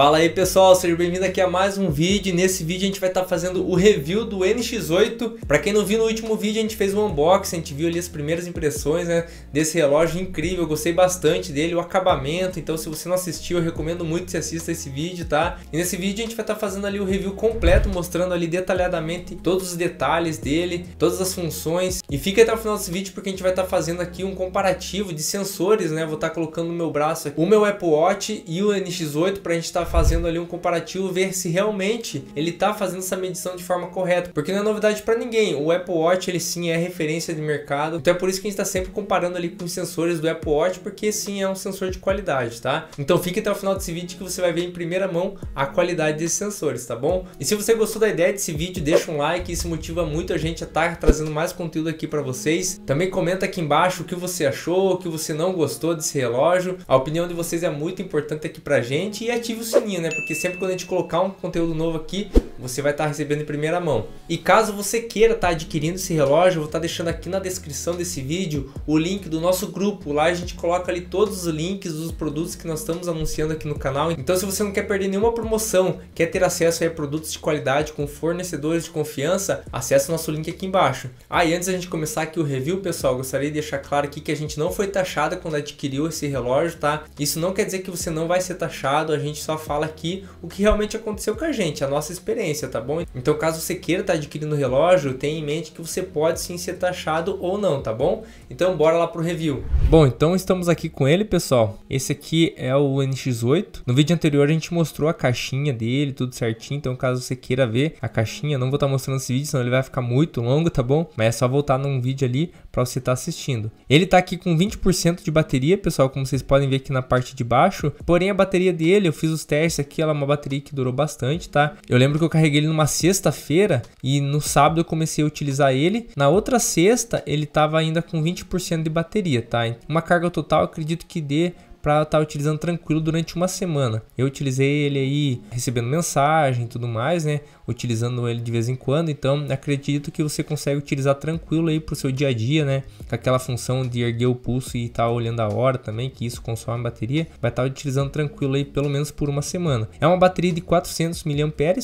Fala aí pessoal, seja bem-vindo aqui a mais um vídeo. Nesse vídeo a gente vai estar tá fazendo o review do NX8. Para quem não viu no último vídeo, a gente fez um unboxing, a gente viu ali as primeiras impressões né, desse relógio incrível. Eu gostei bastante dele, o acabamento. Então, se você não assistiu, eu recomendo muito que você assista esse vídeo, tá? E nesse vídeo a gente vai estar tá fazendo ali o review completo, mostrando ali detalhadamente todos os detalhes dele, todas as funções. E fica até o final desse vídeo porque a gente vai estar tá fazendo aqui um comparativo de sensores, né? Vou estar tá colocando no meu braço aqui, o meu Apple Watch e o NX8 para a gente estar tá fazendo ali um comparativo, ver se realmente ele está fazendo essa medição de forma correta, porque não é novidade para ninguém. O Apple Watch ele sim é referência de mercado, então é por isso que a gente está sempre comparando ali com os sensores do Apple Watch, porque sim é um sensor de qualidade, tá? Então fique até o final desse vídeo que você vai ver em primeira mão a qualidade desses sensores, tá bom? E se você gostou da ideia desse vídeo, deixa um like, isso motiva muito a gente a estar tá trazendo mais conteúdo aqui para vocês. Também comenta aqui embaixo o que você achou, o que você não gostou desse relógio. A opinião de vocês é muito importante aqui pra gente e ative o sininho sininho, né? Porque sempre quando a gente colocar um conteúdo novo aqui, você vai estar tá recebendo em primeira mão. E caso você queira estar tá adquirindo esse relógio, eu vou estar tá deixando aqui na descrição desse vídeo o link do nosso grupo. Lá a gente coloca ali todos os links dos produtos que nós estamos anunciando aqui no canal. Então se você não quer perder nenhuma promoção, quer ter acesso a produtos de qualidade com fornecedores de confiança, acesse o nosso link aqui embaixo. Ah, e antes da gente começar aqui o review, pessoal, gostaria de deixar claro aqui que a gente não foi taxada quando adquiriu esse relógio, tá? Isso não quer dizer que você não vai ser taxado, a gente só fala aqui o que realmente aconteceu com a gente, a nossa experiência, tá bom? Então, caso você queira estar tá adquirindo o relógio, tenha em mente que você pode sim ser taxado ou não, tá bom? Então, bora lá pro review. Bom, então estamos aqui com ele, pessoal. Esse aqui é o NX8. No vídeo anterior a gente mostrou a caixinha dele, tudo certinho. Então, caso você queira ver a caixinha, não vou estar tá mostrando esse vídeo, senão ele vai ficar muito longo, tá bom? Mas é só voltar num vídeo ali para você estar tá assistindo. Ele está aqui com 20% de bateria, pessoal, como vocês podem ver aqui na parte de baixo. Porém, a bateria dele, eu fiz os testes aqui, ela é uma bateria que durou bastante, tá? Eu lembro que eu carreguei ele numa sexta-feira e no sábado eu comecei a utilizar ele. Na outra sexta, ele estava ainda com 20% de bateria, tá? Uma carga total, acredito que dê para estar tá utilizando tranquilo durante uma semana. Eu utilizei ele aí recebendo mensagem e tudo mais, né? utilizando ele de vez em quando. Então, acredito que você consegue utilizar tranquilo aí para o seu dia a dia, né? Com aquela função de erguer o pulso e estar tá olhando a hora também, que isso consome bateria, vai estar tá utilizando tranquilo aí pelo menos por uma semana. É uma bateria de 400 mAh,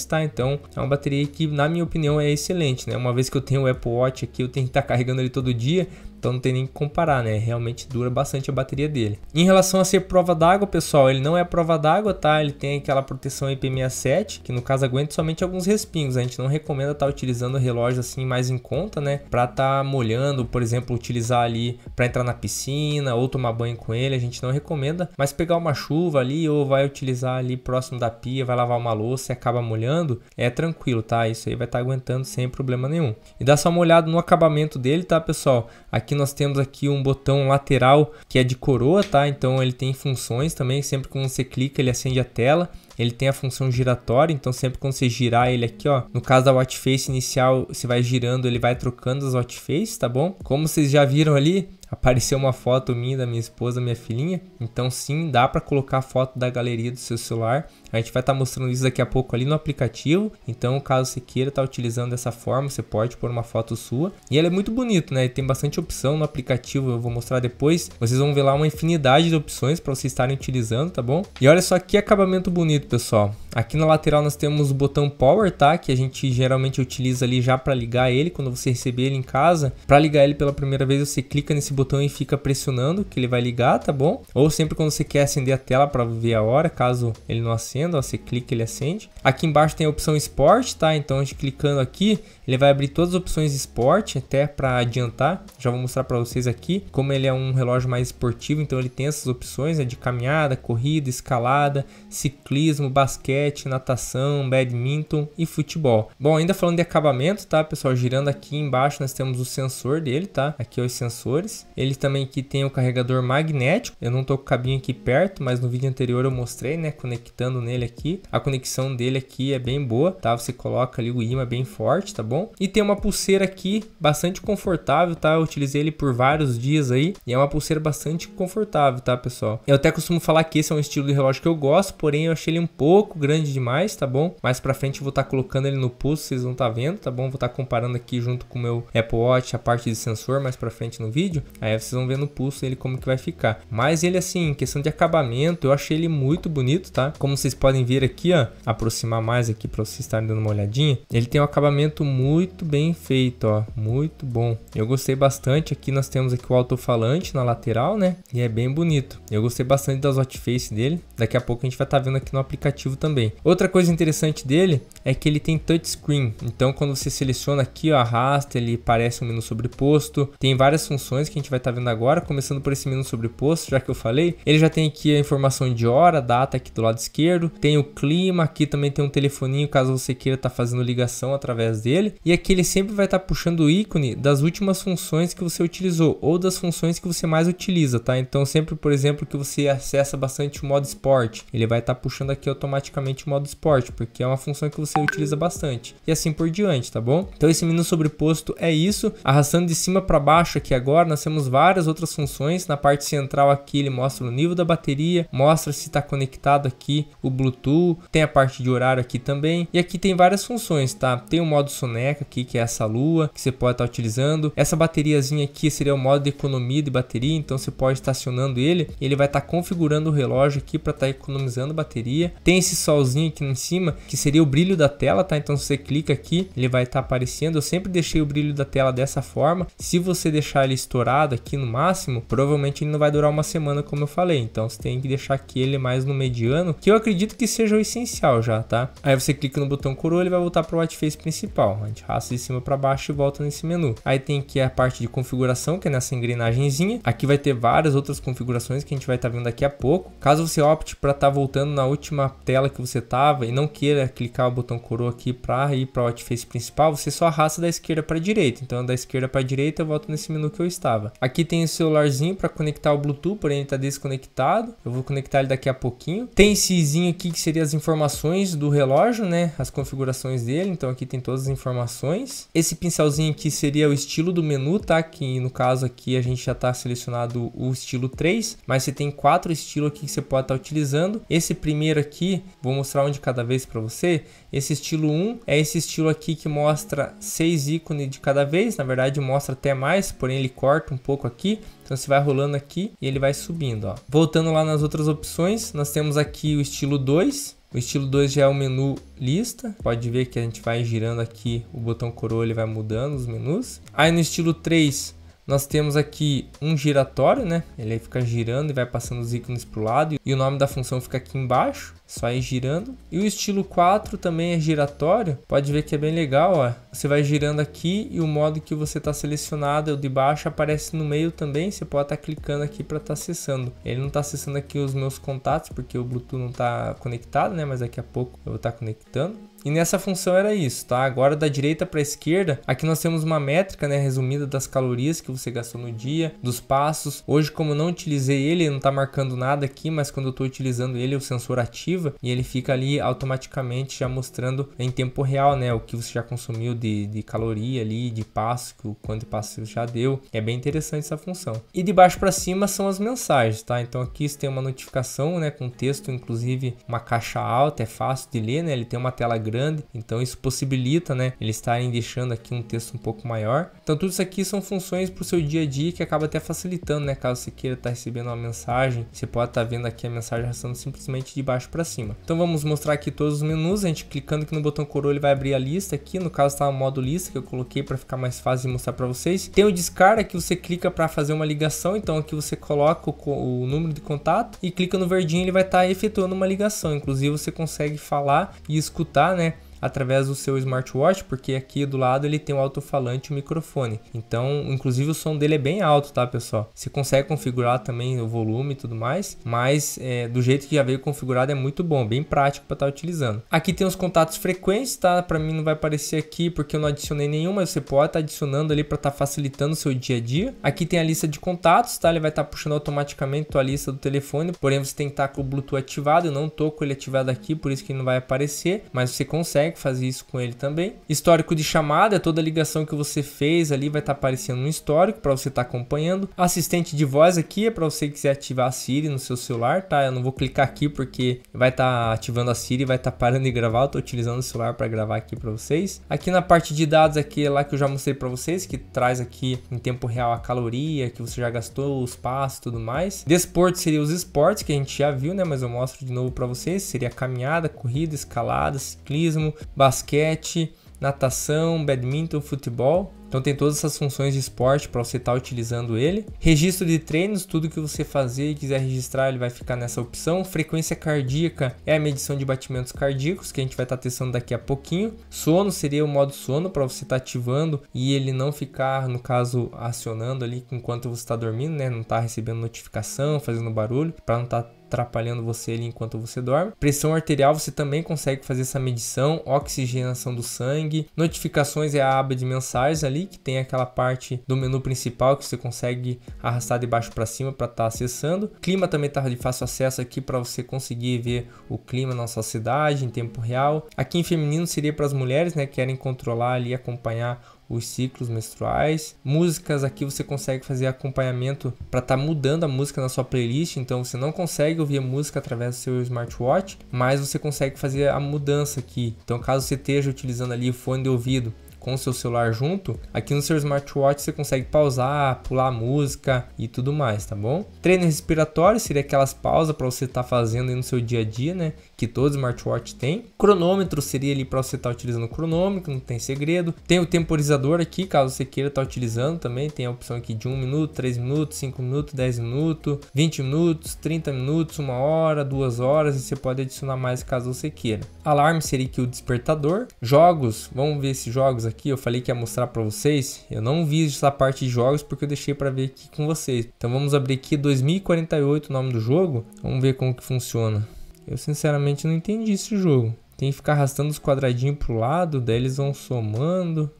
tá? Então, é uma bateria que, na minha opinião, é excelente, né? Uma vez que eu tenho o Apple Watch aqui, eu tenho que estar tá carregando ele todo dia, então não tem nem que comparar, né? Realmente dura bastante a bateria dele. Em relação a ser prova d'água, pessoal, ele não é prova d'água, tá? Ele tem aquela proteção IP67, que no caso aguenta somente alguns respingos. A gente não recomenda estar tá utilizando relógio assim mais em conta, né? Para estar tá molhando, por exemplo, utilizar ali para entrar na piscina ou tomar banho com ele, a gente não recomenda. Mas pegar uma chuva ali ou vai utilizar ali próximo da pia, vai lavar uma louça e acaba molhando, é tranquilo, tá? Isso aí vai estar tá aguentando sem problema nenhum. E dá só uma olhada no acabamento dele, tá, pessoal? Aqui nós temos aqui um botão lateral que é de coroa, tá? Então ele tem funções também, sempre que você clica ele acende a tela ele tem a função giratória, então sempre quando você girar ele aqui, ó, no caso da watch face inicial, você vai girando, ele vai trocando as watch faces, tá bom? Como vocês já viram ali, apareceu uma foto minha da minha esposa, minha filhinha. Então sim, dá para colocar a foto da galeria do seu celular a gente vai estar tá mostrando isso daqui a pouco ali no aplicativo. Então, caso você queira estar tá utilizando dessa forma, você pode pôr uma foto sua. E ela é muito bonito, né? Tem bastante opção no aplicativo, eu vou mostrar depois. Vocês vão ver lá uma infinidade de opções para vocês estarem utilizando, tá bom? E olha só que acabamento bonito, pessoal. Aqui na lateral nós temos o botão Power, tá? Que a gente geralmente utiliza ali já para ligar ele quando você receber ele em casa. Para ligar ele pela primeira vez, você clica nesse botão e fica pressionando que ele vai ligar, tá bom? Ou sempre quando você quer acender a tela para ver a hora, caso ele não acenda acendam. Você clica, ele acende. Aqui embaixo tem a opção esporte, tá? Então, a gente clicando aqui, ele vai abrir todas as opções esporte, até para adiantar. Já vou mostrar para vocês aqui como ele é um relógio mais esportivo, então ele tem essas opções, né, de caminhada, corrida, escalada, ciclismo, basquete, natação, badminton e futebol. Bom, ainda falando de acabamento, tá, pessoal? Girando aqui embaixo, nós temos o sensor dele, tá? Aqui é os sensores. Ele também aqui tem o carregador magnético. Eu não tô com o cabinho aqui perto, mas no vídeo anterior eu mostrei, né, conectando nele aqui, a conexão dele aqui é bem boa, tá? Você coloca ali o ímã bem forte, tá bom? E tem uma pulseira aqui bastante confortável, tá? Eu utilizei ele por vários dias aí e é uma pulseira bastante confortável, tá, pessoal? Eu até costumo falar que esse é um estilo de relógio que eu gosto, porém eu achei ele um pouco grande demais, tá bom? Mais pra frente eu vou estar tá colocando ele no pulso, vocês vão estar tá vendo, tá bom? Vou estar tá comparando aqui junto com o meu Apple Watch a parte de sensor mais pra frente no vídeo, aí vocês vão ver no pulso ele como que vai ficar. Mas ele assim, em questão de acabamento, eu achei ele muito bonito, tá? Como vocês podem ver aqui, ó, aproximar mais aqui para vocês estarem dando uma olhadinha. Ele tem um acabamento muito bem feito, ó, muito bom. Eu gostei bastante. Aqui nós temos aqui o alto-falante na lateral, né? E é bem bonito. Eu gostei bastante das watface dele. Daqui a pouco a gente vai estar tá vendo aqui no aplicativo também. Outra coisa interessante dele é que ele tem touchscreen. Então quando você seleciona aqui, ó, arrasta, ele parece um menu sobreposto. Tem várias funções que a gente vai estar tá vendo agora, começando por esse menu sobreposto, já que eu falei. Ele já tem aqui a informação de hora, data aqui do lado esquerdo. Tem o clima, aqui também tem um telefoninho caso você queira estar tá fazendo ligação através dele. E aqui ele sempre vai estar tá puxando o ícone das últimas funções que você utilizou ou das funções que você mais utiliza, tá? Então sempre, por exemplo, que você acessa bastante o modo espaço esporte, ele vai estar tá puxando aqui automaticamente o modo esporte, porque é uma função que você utiliza bastante. E assim por diante, tá bom? Então esse menu sobreposto é isso. Arrastando de cima para baixo aqui agora, nós temos várias outras funções. Na parte central aqui ele mostra o nível da bateria, mostra se está conectado aqui o Bluetooth, tem a parte de horário aqui também. E aqui tem várias funções, tá? Tem o modo soneca aqui, que é essa lua, que você pode estar tá utilizando. Essa bateriazinha aqui seria o modo de economia de bateria, então você pode estar acionando ele. Ele vai estar tá configurando o relógio aqui para tá economizando bateria. Tem esse solzinho aqui em cima, que seria o brilho da tela, tá? Então você clica aqui, ele vai estar tá aparecendo. Eu sempre deixei o brilho da tela dessa forma. Se você deixar ele estourado aqui no máximo, provavelmente ele não vai durar uma semana, como eu falei. Então você tem que deixar aqui ele mais no mediano, que eu acredito que seja o essencial já, tá? Aí você clica no botão coroa, ele vai voltar para o white face principal. A gente raça de cima para baixo e volta nesse menu. Aí tem aqui a parte de configuração, que é nessa engrenagemzinha. Aqui vai ter várias outras configurações que a gente vai estar tá vendo daqui a pouco. Caso você opte opte para estar tá voltando na última tela que você estava e não queira clicar o botão coroa aqui para ir para o Outface principal, você só arrasta da esquerda para a direita. Então da esquerda para a direita eu volto nesse menu que eu estava. Aqui tem o celularzinho para conectar o Bluetooth, porém ele está desconectado. Eu vou conectar ele daqui a pouquinho. Tem esse aqui que seria as informações do relógio, né? As configurações dele. Então aqui tem todas as informações. Esse pincelzinho aqui seria o estilo do menu, tá? Que no caso aqui a gente já está selecionado o estilo 3, mas você tem quatro estilos aqui que você pode estar tá utilizando utilizando. Esse primeiro aqui, vou mostrar um de cada vez para você. Esse estilo 1 é esse estilo aqui que mostra seis ícones de cada vez, na verdade mostra até mais, porém ele corta um pouco aqui. Então você vai rolando aqui e ele vai subindo, ó. Voltando lá nas outras opções, nós temos aqui o estilo 2, o estilo 2 já é o menu lista, pode ver que a gente vai girando aqui o botão coroa, ele vai mudando os menus. Aí no estilo 3 nós temos aqui um giratório, né? Ele fica girando e vai passando os ícones para o lado. E o nome da função fica aqui embaixo, só ir girando. E o estilo 4 também é giratório. Pode ver que é bem legal, ó. Você vai girando aqui e o modo que você está selecionado, o de baixo, aparece no meio também. Você pode estar tá clicando aqui para estar tá acessando. Ele não está acessando aqui os meus contatos, porque o Bluetooth não está conectado, né? Mas daqui a pouco eu vou estar tá conectando. E nessa função era isso, tá? Agora da direita para a esquerda, aqui nós temos uma métrica, né, resumida das calorias que você gastou no dia, dos passos. Hoje, como não utilizei ele, não está marcando nada aqui, mas quando eu estou utilizando ele, o sensor ativa e ele fica ali automaticamente já mostrando em tempo real, né, o que você já consumiu de, de caloria ali, de passo, o quanto de passo já deu. É bem interessante essa função. E de baixo para cima são as mensagens, tá? Então aqui você tem uma notificação, né, com texto, inclusive uma caixa alta, é fácil de ler, né? Ele tem uma tela grande grande, então isso possibilita, né, eles estarem deixando aqui um texto um pouco maior. Então tudo isso aqui são funções para o seu dia a dia que acaba até facilitando, né, caso você queira estar tá recebendo uma mensagem, você pode estar tá vendo aqui a mensagem arrastando simplesmente de baixo para cima. Então vamos mostrar aqui todos os menus, a gente clicando aqui no botão coroa ele vai abrir a lista aqui, no caso está o modo lista que eu coloquei para ficar mais fácil de mostrar para vocês. Tem o descarga que você clica para fazer uma ligação, então aqui você coloca o, o número de contato e clica no verdinho ele vai estar tá efetuando uma ligação, inclusive você consegue falar e escutar, né, através do seu smartwatch, porque aqui do lado ele tem o alto-falante e o microfone. Então, inclusive o som dele é bem alto, tá, pessoal? Você consegue configurar também o volume e tudo mais, mas é, do jeito que já veio configurado é muito bom, bem prático para estar tá utilizando. Aqui tem os contatos frequentes, tá? Para mim não vai aparecer aqui porque eu não adicionei nenhum, mas você pode estar tá adicionando ali para estar tá facilitando o seu dia a dia. Aqui tem a lista de contatos, tá? Ele vai estar tá puxando automaticamente a lista do telefone, porém você tem que estar tá com o Bluetooth ativado. Eu não tô com ele ativado aqui, por isso que ele não vai aparecer, mas você consegue que isso com ele também. Histórico de chamada, é toda a ligação que você fez ali vai estar tá aparecendo um histórico para você estar tá acompanhando. Assistente de voz aqui é para você quiser ativar a Siri no seu celular, tá? Eu não vou clicar aqui porque vai estar tá ativando a Siri, vai estar tá parando de gravar. Eu tô utilizando o celular para gravar aqui para vocês. Aqui na parte de dados aqui é lá que eu já mostrei para vocês, que traz aqui em tempo real a caloria que você já gastou, os passos, tudo mais. Desporto seria os esportes que a gente já viu, né? Mas eu mostro de novo para vocês. Seria caminhada, corrida, escalada, ciclismo, basquete, natação, badminton, futebol. Então tem todas essas funções de esporte para você estar tá utilizando ele. Registro de treinos, tudo que você fazer e quiser registrar, ele vai ficar nessa opção. Frequência cardíaca é a medição de batimentos cardíacos, que a gente vai estar tá testando daqui a pouquinho. Sono seria o modo sono para você estar tá ativando e ele não ficar, no caso, acionando ali enquanto você está dormindo, né? Não tá recebendo notificação, fazendo barulho, para não estar tá atrapalhando você ali enquanto você dorme. Pressão arterial você também consegue fazer essa medição, oxigenação do sangue, notificações é a aba de mensagens ali que tem aquela parte do menu principal que você consegue arrastar de baixo para cima para estar tá acessando. Clima também tá de fácil acesso aqui para você conseguir ver o clima na sua cidade em tempo real. Aqui em feminino seria para as mulheres, né, que querem controlar ali acompanhar os ciclos menstruais. Músicas aqui você consegue fazer acompanhamento para estar tá mudando a música na sua playlist, então você não consegue ouvir a música através do seu smartwatch, mas você consegue fazer a mudança aqui. Então, caso você esteja utilizando ali o fone de ouvido com o seu celular junto, aqui no seu smartwatch você consegue pausar, pular música e tudo mais, tá bom? Treino respiratório seria aquelas pausas para você estar tá fazendo no seu dia a dia, né? Que todo smartwatch tem. Cronômetro seria ali para você estar tá utilizando o cronômetro, não tem segredo. Tem o temporizador aqui, caso você queira estar tá utilizando também, tem a opção aqui de 1 minuto, 3 minutos, 5 minutos, 10 minutos, 20 minutos, 30 minutos, 1 hora, 2 horas e você pode adicionar mais caso você queira. Alarme seria aqui o despertador. Jogos, vamos ver esses jogos aqui aqui, eu falei que ia mostrar para vocês. Eu não vi essa parte de jogos porque eu deixei para ver aqui com vocês. Então vamos abrir aqui 2048 o nome do jogo. Vamos ver como que funciona. Eu sinceramente não entendi esse jogo. Tem que ficar arrastando os quadradinhos pro lado, daí eles vão somando.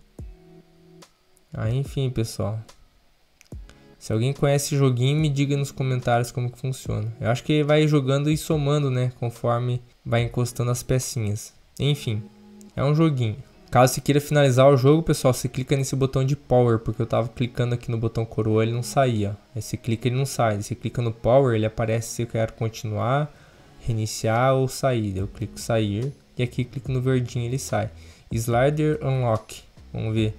Ah, enfim, pessoal. Se alguém conhece esse joguinho, me diga nos comentários como que funciona. Eu acho que vai jogando e somando, né? Conforme vai encostando as pecinhas. Enfim, é um joguinho. Caso você queira finalizar o jogo, pessoal, você clica nesse botão de Power, porque eu estava clicando aqui no botão coroa, ele não saía. Aí você clica, ele não sai. Você clica no Power, ele aparece se eu quero continuar, reiniciar ou sair. Eu clico sair e aqui clico no verdinho, ele sai. Slider Unlock, vamos ver.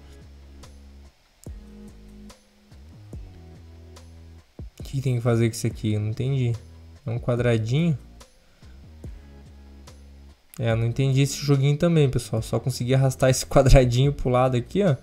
O que tem que fazer com isso aqui? Eu não entendi. É um quadradinho. É, não entendi esse joguinho também, pessoal. Só consegui arrastar esse quadradinho pro lado aqui, ó.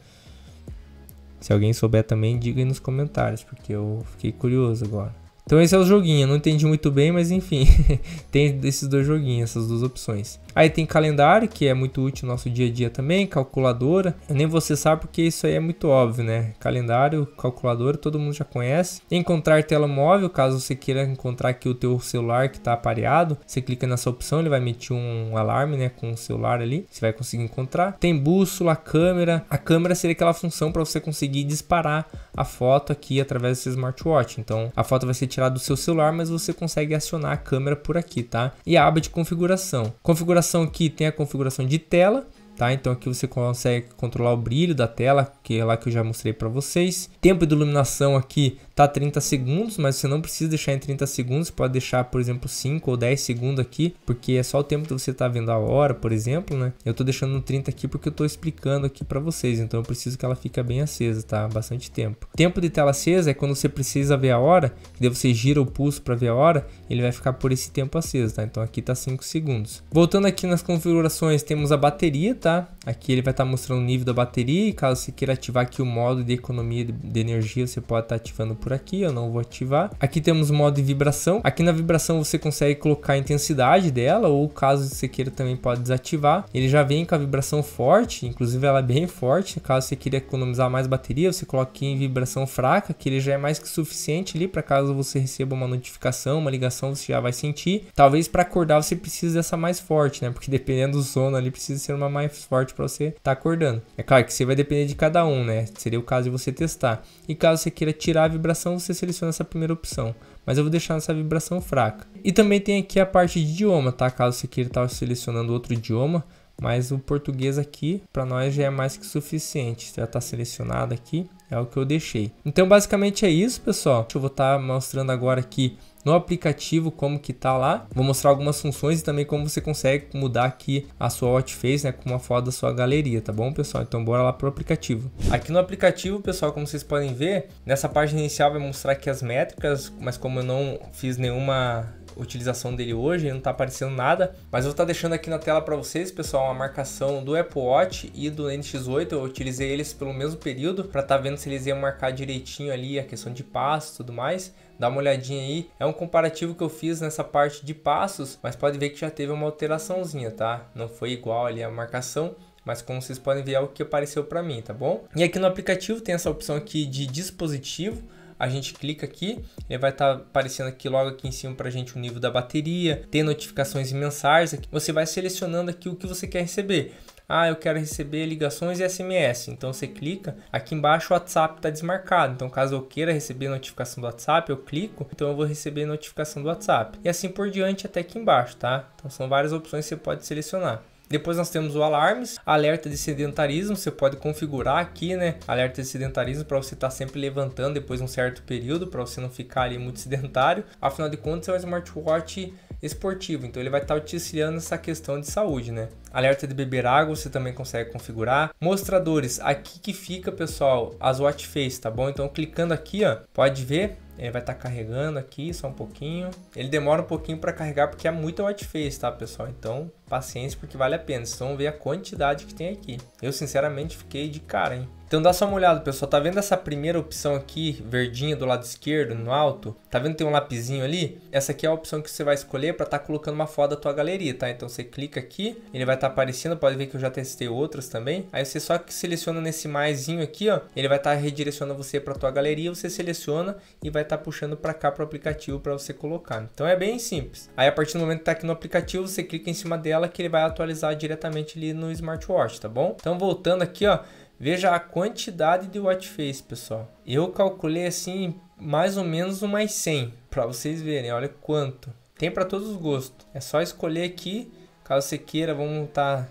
Se alguém souber também, diga aí nos comentários, porque eu fiquei curioso agora. Então esse é o joguinho, não entendi muito bem, mas enfim, tem esses dois joguinhos, essas duas opções. Aí tem calendário, que é muito útil no nosso dia a dia também, calculadora. Nem você sabe porque isso aí é muito óbvio, né? Calendário, calculadora, todo mundo já conhece. Encontrar tela móvel, caso você queira encontrar aqui o teu celular que está apareado, você clica nessa opção, ele vai emitir um alarme, né, com o celular ali, você vai conseguir encontrar. Tem bússola, câmera. A câmera seria aquela função para você conseguir disparar a foto aqui através do seu smartwatch. Então, a foto vai ser tirar do seu celular, mas você consegue acionar a câmera por aqui, tá? E a aba de configuração. Configuração aqui tem a configuração de tela tá? Então aqui você consegue controlar o brilho da tela, que é lá que eu já mostrei para vocês. Tempo de iluminação aqui tá 30 segundos, mas você não precisa deixar em 30 segundos, pode deixar, por exemplo, 5 ou 10 segundos aqui, porque é só o tempo que você tá vendo a hora, por exemplo, né? Eu tô deixando no 30 aqui porque eu tô explicando aqui para vocês, então eu preciso que ela fique bem acesa, tá? Bastante tempo. Tempo de tela acesa é quando você precisa ver a hora, que daí você gira o pulso para ver a hora, ele vai ficar por esse tempo aceso, tá? Então aqui tá 5 segundos. Voltando aqui nas configurações, temos a bateria, Krypta Aqui ele vai estar tá mostrando o nível da bateria e caso você queira ativar aqui o modo de economia de energia, você pode estar tá ativando por aqui, eu não vou ativar. Aqui temos o modo de vibração. Aqui na vibração você consegue colocar a intensidade dela ou caso você queira também pode desativar. Ele já vem com a vibração forte, inclusive ela é bem forte. Caso você queira economizar mais bateria, você coloca aqui em vibração fraca, que ele já é mais que suficiente ali para caso você receba uma notificação, uma ligação, você já vai sentir. Talvez para acordar você precise dessa mais forte, né? Porque dependendo do sono ali precisa ser uma mais forte para você estar tá acordando. É claro que você vai depender de cada um, né? Seria o caso de você testar. E caso você queira tirar a vibração, você seleciona essa primeira opção. Mas eu vou deixar essa vibração fraca. E também tem aqui a parte de idioma, tá? Caso você queira estar tá selecionando outro idioma, mas o português aqui para nós já é mais que suficiente, já está selecionado aqui, é o que eu deixei. Então basicamente é isso pessoal, eu vou estar tá mostrando agora aqui no aplicativo como que tá lá. Vou mostrar algumas funções e também como você consegue mudar aqui a sua face né, com uma foto da sua galeria, tá bom, pessoal? Então bora lá pro aplicativo. Aqui no aplicativo, pessoal, como vocês podem ver, nessa página inicial vai mostrar aqui as métricas, mas como eu não fiz nenhuma utilização dele hoje, não está aparecendo nada, mas eu vou estar tá deixando aqui na tela para vocês, pessoal, uma marcação do Apple Watch e do NX8, eu utilizei eles pelo mesmo período para estar tá vendo se eles iam marcar direitinho ali a questão de passos e tudo mais, dá uma olhadinha aí. É um comparativo que eu fiz nessa parte de passos, mas pode ver que já teve uma alteraçãozinha, tá? Não foi igual ali a marcação, mas como vocês podem ver é o que apareceu para mim, tá bom? E aqui no aplicativo tem essa opção aqui de dispositivo, a gente clica aqui, ele vai estar tá aparecendo aqui logo aqui em cima para a gente o nível da bateria, tem notificações e mensagens, aqui. você vai selecionando aqui o que você quer receber. Ah, eu quero receber ligações e SMS. Então você clica, aqui embaixo o WhatsApp está desmarcado. Então, caso eu queira receber notificação do WhatsApp, eu clico, então eu vou receber notificação do WhatsApp. E assim por diante até aqui embaixo, tá? Então são várias opções que você pode selecionar. Depois nós temos o alarmes, alerta de sedentarismo, você pode configurar aqui, né? Alerta de sedentarismo para você estar tá sempre levantando depois de um certo período, para você não ficar ali muito sedentário. Afinal de contas, é um smartwatch esportivo, então ele vai estar te auxiliando nessa questão de saúde, né? Alerta de beber água, você também consegue configurar. Mostradores, aqui que fica, pessoal, as watch face, tá bom? Então clicando aqui, ó, pode ver, ele vai estar tá carregando aqui só um pouquinho. Ele demora um pouquinho para carregar porque é muita watch face, tá, pessoal? Então, paciência porque vale a pena. Vocês vão ver a quantidade que tem aqui. Eu, sinceramente, fiquei de cara, hein? Então dá só uma olhada, pessoal. Tá vendo essa primeira opção aqui, verdinha do lado esquerdo, no alto? Tá vendo tem um lapizinho ali? Essa aqui é a opção que você vai escolher para estar tá colocando uma foto da tua galeria, tá? Então você clica aqui, ele vai estar tá aparecendo, pode ver que eu já testei outras também. Aí você só seleciona nesse maiszinho aqui, ó, ele vai estar tá redirecionando você para tua galeria, você seleciona e vai estar tá puxando para cá pro aplicativo para você colocar. Então é bem simples. Aí a partir do momento que tá aqui no aplicativo, você clica em cima dela que ele vai atualizar diretamente ali no smartwatch, tá bom? Então voltando aqui, ó, Veja a quantidade de watch face, pessoal. Eu calculei assim mais ou menos umas 100 para vocês verem, olha quanto. Tem para todos os gostos. É só escolher aqui, caso você queira, vamos estar tá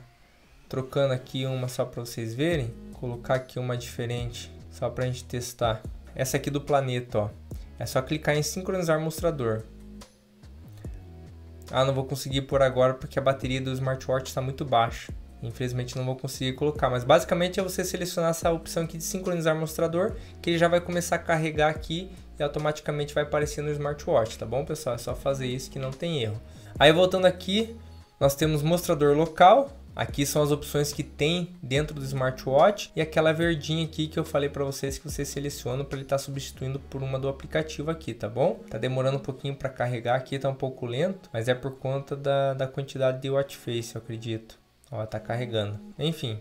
trocando aqui uma só para vocês verem. Colocar aqui uma diferente, só para a gente testar. Essa aqui do planeta, ó. É só clicar em sincronizar mostrador. Ah, não vou conseguir por agora porque a bateria do smartwatch está muito baixa. Infelizmente não vou conseguir colocar, mas basicamente é você selecionar essa opção aqui de sincronizar mostrador, que ele já vai começar a carregar aqui e automaticamente vai aparecer no smartwatch, tá bom pessoal? É só fazer isso que não tem erro. Aí voltando aqui, nós temos mostrador local, Aqui são as opções que tem dentro do smartwatch e aquela verdinha aqui que eu falei para vocês que você seleciona para ele estar tá substituindo por uma do aplicativo aqui, tá bom? Tá demorando um pouquinho para carregar aqui, tá um pouco lento, mas é por conta da, da quantidade de watch face, eu acredito. Ó, tá carregando. Enfim,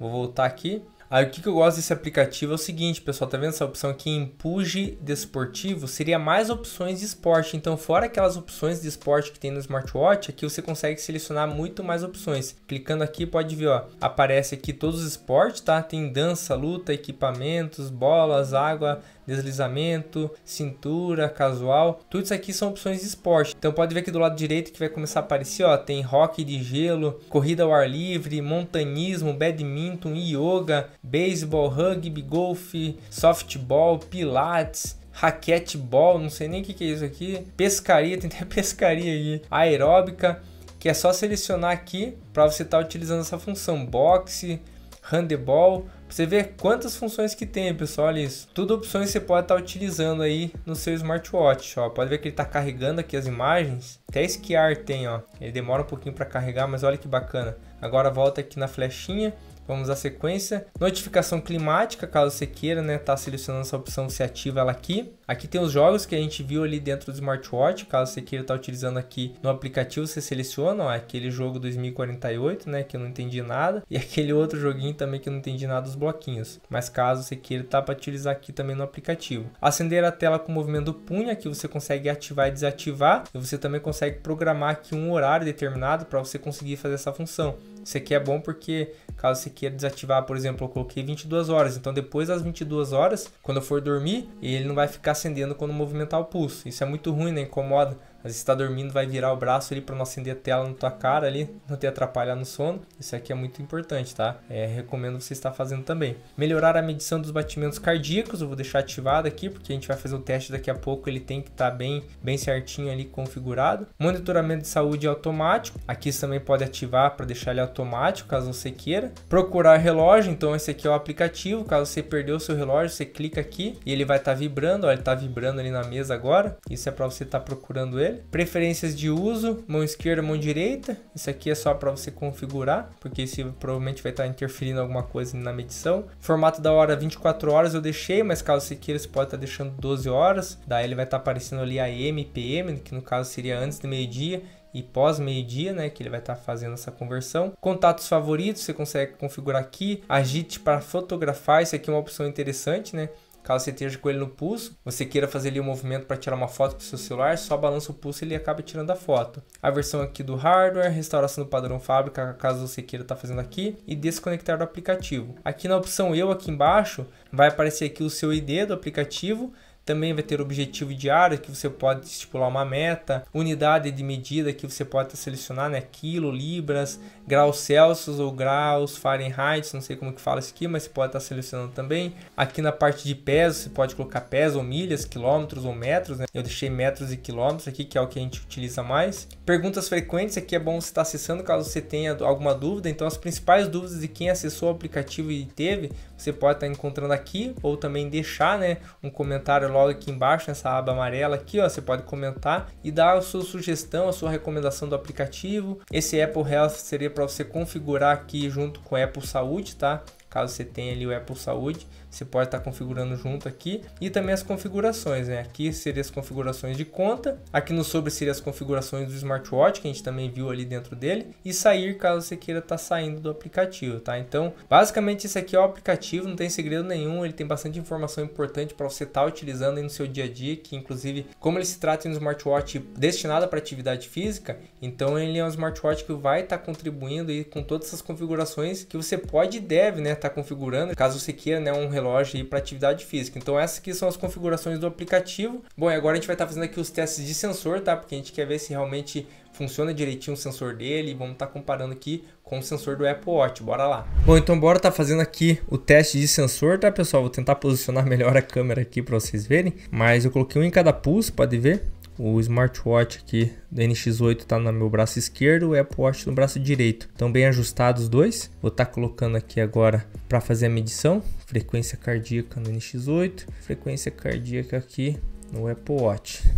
vou voltar aqui. Aí o que, que eu gosto desse aplicativo é o seguinte, pessoal, tá vendo essa opção aqui, em puge Desportivo? Seria mais opções de esporte, então fora aquelas opções de esporte que tem no smartwatch, aqui você consegue selecionar muito mais opções. Clicando aqui, pode ver, ó, aparece aqui todos os esportes, tá? Tem dança, luta, equipamentos, bolas, água, deslizamento, cintura, casual. Tudo isso aqui são opções de esporte. Então pode ver aqui do lado direito que vai começar a aparecer, ó, tem hockey de gelo, corrida ao ar livre, montanismo, badminton, yoga, beisebol, rugby, golfe, softball, pilates, raquetebol, não sei nem o que, que é isso aqui, pescaria, tem até pescaria aí, aeróbica, que é só selecionar aqui para você estar tá utilizando essa função, boxe, handebol, você ver quantas funções que tem, pessoal, olha isso. Tudo opções que você pode estar tá utilizando aí no seu smartwatch, ó. Pode ver que ele tá carregando aqui as imagens. Até esquiar tem, ó. Ele demora um pouquinho para carregar, mas olha que bacana. Agora volta aqui na flechinha Vamos à sequência. Notificação climática, caso você queira, né? Tá selecionando essa opção, você ativa ela aqui. Aqui tem os jogos que a gente viu ali dentro do smartwatch. Caso você queira estar tá utilizando aqui no aplicativo, você seleciona, ó, é aquele jogo 2048, né? Que eu não entendi nada. E aquele outro joguinho também que eu não entendi nada dos bloquinhos. Mas caso você queira, tá para utilizar aqui também no aplicativo. Acender a tela com o movimento do punho, aqui você consegue ativar e desativar. E você também consegue programar aqui um horário determinado para você conseguir fazer essa função. Isso aqui é bom porque caso você queira desativar, por exemplo, eu coloquei 22 horas, então depois das 22 horas, quando eu for dormir, ele não vai ficar acendendo quando movimentar o pulso. Isso é muito ruim, né? Incomoda. Se vezes tá dormindo, vai virar o braço ali para não acender a tela na tua cara ali, não te atrapalhar no sono. Isso aqui é muito importante, tá? É, recomendo você estar fazendo também. Melhorar a medição dos batimentos cardíacos, eu vou deixar ativado aqui, porque a gente vai fazer o teste daqui a pouco, ele tem que estar tá bem, bem certinho ali configurado. Monitoramento de saúde automático, aqui você também pode ativar para deixar ele automático, caso você queira. Procurar relógio, então esse aqui é o aplicativo, caso você perdeu o seu relógio, você clica aqui e ele vai estar tá vibrando, Olha, ele está vibrando ali na mesa agora. Isso é para você estar tá procurando ele. Preferências de uso, mão esquerda, mão direita. Isso aqui é só para você configurar, porque isso provavelmente vai estar tá interferindo alguma coisa na medição. Formato da hora 24 horas eu deixei, mas caso você queira, você pode estar tá deixando 12 horas. Daí ele vai estar tá aparecendo ali AM e PM, que no caso seria antes do meio-dia e pós meio-dia, né, que ele vai estar fazendo essa conversão. Contatos favoritos, você consegue configurar aqui. Agite para fotografar, isso aqui é uma opção interessante, né? Caso você esteja com ele no pulso, você queira fazer ali um movimento para tirar uma foto com o seu celular, só balança o pulso e ele acaba tirando a foto. A versão aqui do hardware, restauração do padrão fábrica, caso você queira estar tá fazendo aqui, e desconectar do aplicativo. Aqui na opção eu, aqui embaixo, vai aparecer aqui o seu ID do aplicativo, também vai ter objetivo diário que você pode estipular uma meta, unidade de medida que você pode selecionar, né, quilo, libras, graus Celsius ou graus Fahrenheit, não sei como que fala isso aqui, mas você pode estar selecionando também. Aqui na parte de peso, você pode colocar peso ou milhas, quilômetros ou metros, né? Eu deixei metros e quilômetros aqui, que é o que a gente utiliza mais. Perguntas frequentes, aqui é bom você estar acessando caso você tenha alguma dúvida, então as principais dúvidas de quem acessou o aplicativo e teve, você pode estar tá encontrando aqui ou também deixar né, um comentário logo aqui embaixo nessa aba amarela aqui, ó, você pode comentar e dar a sua sugestão, a sua recomendação do aplicativo. Esse Apple Health seria para você configurar aqui junto com o Apple Saúde, tá? Caso você tenha ali o Apple Saúde, você pode estar tá configurando junto aqui. E também as configurações, né? Aqui seria as configurações de conta. Aqui no sobre seria as configurações do smartwatch, que a gente também viu ali dentro dele. E sair caso você queira estar tá saindo do aplicativo, tá? Então, basicamente isso aqui é o aplicativo, não tem segredo nenhum. Ele tem bastante informação importante para você estar tá utilizando aí no seu dia a dia, que inclusive, como ele se trata de um smartwatch destinado para atividade física, então ele é um smartwatch que vai estar tá contribuindo aí com todas essas configurações que você pode e deve, né? estar tá configurando, caso você queira, né, um relógio para atividade física. Então essas aqui são as configurações do aplicativo. Bom, e agora a gente vai estar tá fazendo aqui os testes de sensor, tá? Porque a gente quer ver se realmente funciona direitinho o sensor dele e vamos estar tá comparando aqui com o sensor do Apple Watch, bora lá. Bom, então bora estar tá fazendo aqui o teste de sensor, tá pessoal? Vou tentar posicionar melhor a câmera aqui para vocês verem, mas eu coloquei um em cada pulso, pode ver. O smartwatch aqui do NX8 está no meu braço esquerdo, o Apple Watch no braço direito. Estão bem ajustados os dois. Vou estar tá colocando aqui agora para fazer a medição. Frequência cardíaca no NX8, frequência cardíaca aqui no Apple Watch.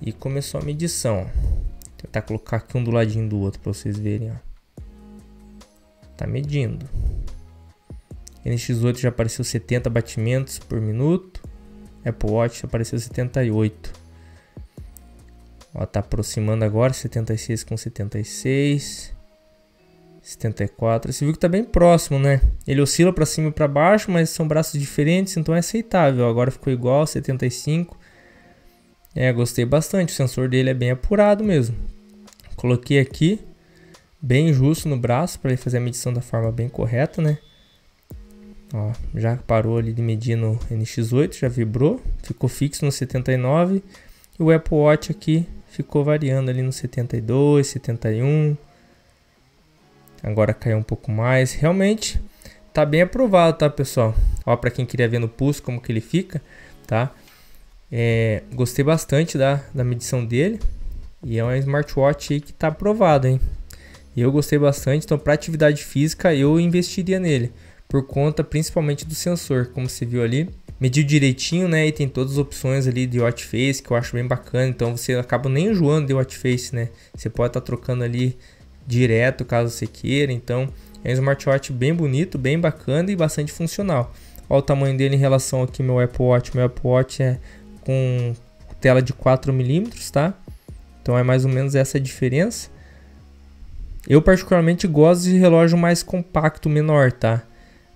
E começou a medição. Vou tentar colocar aqui um do ladinho do outro para vocês verem. Ó. Tá medindo. NX8 já apareceu 70 batimentos por minuto. Apple Watch apareceu 78. Ó, tá aproximando agora, 76 com 76. 74. Você viu que tá bem próximo, né? Ele oscila para cima e para baixo, mas são braços diferentes, então é aceitável. Agora ficou igual, 75. É, gostei bastante. O sensor dele é bem apurado mesmo. Coloquei aqui, bem justo no braço, para ele fazer a medição da forma bem correta, né? Ó, já parou ali de medir no NX8, já vibrou, ficou fixo no 79. E o Apple Watch aqui ficou variando ali no 72, 71. Agora caiu um pouco mais. Realmente tá bem aprovado, tá, pessoal? Ó, para quem queria ver no pulso como que ele fica, tá? É, gostei bastante da, da medição dele. E é um smartwatch que tá aprovado, hein? Eu gostei bastante, então para atividade física eu investiria nele, por conta principalmente do sensor, como você viu ali, mediu direitinho, né? E tem todas as opções ali de watch face, que eu acho bem bacana. Então você acaba nem enjoando de watch face, né? Você pode estar tá trocando ali direto, caso você queira. Então é um smartwatch bem bonito, bem bacana e bastante funcional. Olha o tamanho dele em relação aqui meu Apple Watch. Meu Apple Watch é com tela de 4 milímetros, tá? Então é mais ou menos essa a diferença. Eu particularmente gosto de relógio mais compacto, menor, tá?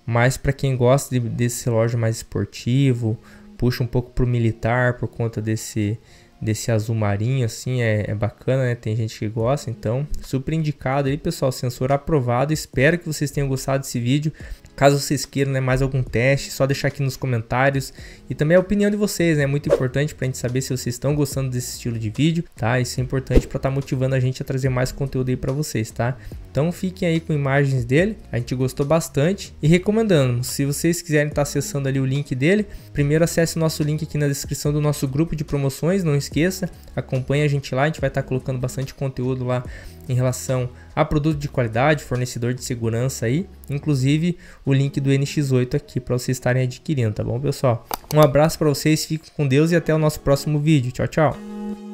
Mas para quem gosta de, desse relógio mais esportivo, puxa um pouco pro militar por conta desse desse azul marinho, assim, é, é, bacana, né? Tem gente que gosta, então, super indicado aí, pessoal, sensor aprovado. Espero que vocês tenham gostado desse vídeo. Caso vocês queiram né, mais algum teste, só deixar aqui nos comentários. E também a opinião de vocês, né? É muito importante para a gente saber se vocês estão gostando desse estilo de vídeo, tá? Isso é importante para estar tá motivando a gente a trazer mais conteúdo aí para vocês, tá? Então fiquem aí com imagens dele, a gente gostou bastante. E recomendando, se vocês quiserem estar tá acessando ali o link dele, primeiro acesse o nosso link aqui na descrição do nosso grupo de promoções, não esqueça. Acompanhe a gente lá, a gente vai estar tá colocando bastante conteúdo lá em relação a a produto de qualidade, fornecedor de segurança aí, inclusive o link do NX8 aqui para vocês estarem adquirindo, tá bom, pessoal? Um abraço para vocês, fiquem com Deus e até o nosso próximo vídeo. Tchau, tchau.